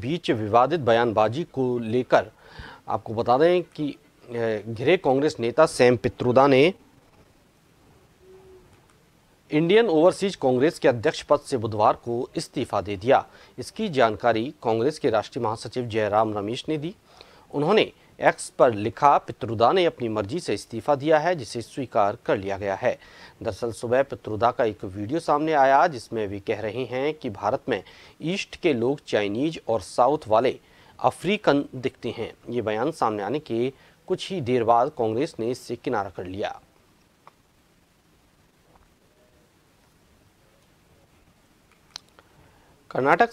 बीच विवादित बयानबाजी को लेकर आपको बता दें कि घिरे कांग्रेस नेता सैम पित्रुदा ने इंडियन ओवरसीज कांग्रेस के अध्यक्ष पद से बुधवार को इस्तीफा दे दिया इसकी जानकारी कांग्रेस के राष्ट्रीय महासचिव जयराम रमेश ने दी उन्होंने एक्स पर लिखा पित्रुदा ने अपनी मर्जी से इस्तीफा दिया है जिसे स्वीकार कर लिया गया है दरअसल सुबह पित्रुदा का एक वीडियो सामने आया जिसमें वे कह रहे हैं कि भारत में ईस्ट के लोग चाइनीज और साउथ वाले अफ्रीकन दिखते हैं ये बयान सामने आने के कुछ ही देर बाद कांग्रेस ने इससे किनारा कर लिया कर्नाटक